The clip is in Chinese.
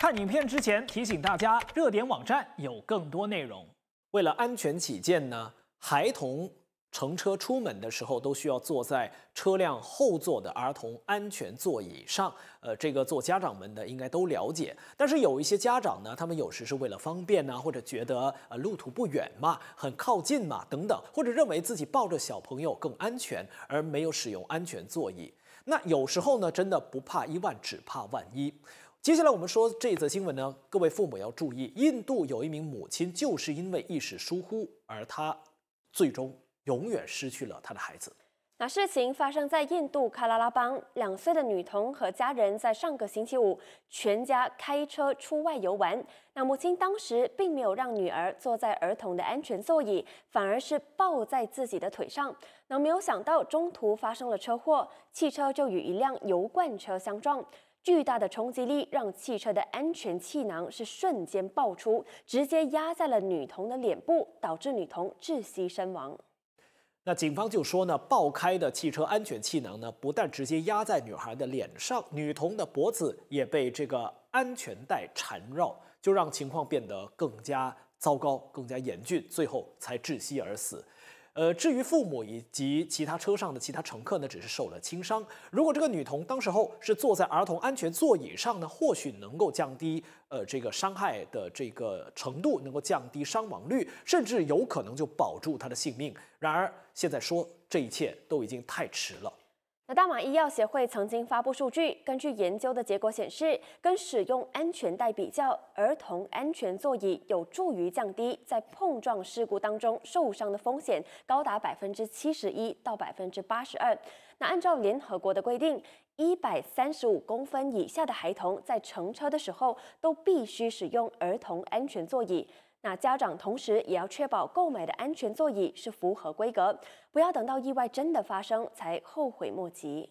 看影片之前，提醒大家，热点网站有更多内容。为了安全起见呢，孩童乘车出门的时候都需要坐在车辆后座的儿童安全座椅上。呃，这个做家长们的应该都了解。但是有一些家长呢，他们有时是为了方便呢，或者觉得呃路途不远嘛，很靠近嘛等等，或者认为自己抱着小朋友更安全，而没有使用安全座椅。那有时候呢，真的不怕一万，只怕万一。接下来我们说这则新闻呢，各位父母要注意，印度有一名母亲就是因为一时疏忽，而她最终永远失去了她的孩子。那事情发生在印度喀拉拉邦，两岁的女童和家人在上个星期五，全家开车出外游玩。那母亲当时并没有让女儿坐在儿童的安全座椅，反而是抱在自己的腿上。那没有想到中途发生了车祸，汽车就与一辆油罐车相撞，巨大的冲击力让汽车的安全气囊是瞬间爆出，直接压在了女童的脸部，导致女童窒息身亡。那警方就说呢，爆开的汽车安全气囊呢，不但直接压在女孩的脸上，女童的脖子也被这个安全带缠绕，就让情况变得更加糟糕、更加严峻，最后才窒息而死。呃，至于父母以及其他车上的其他乘客呢，只是受了轻伤。如果这个女童当时候是坐在儿童安全座椅上呢，或许能够降低呃这个伤害的这个程度，能够降低伤亡率，甚至有可能就保住她的性命。然而，现在说这一切都已经太迟了。大马医药协会曾经发布数据，根据研究的结果显示，跟使用安全带比较，儿童安全座椅有助于降低在碰撞事故当中受伤的风险，高达百分之七十一到百分之八十二。那按照联合国的规定，一百三十五公分以下的孩童在乘车的时候都必须使用儿童安全座椅。那家长同时也要确保购买的安全座椅是符合规格，不要等到意外真的发生才后悔莫及。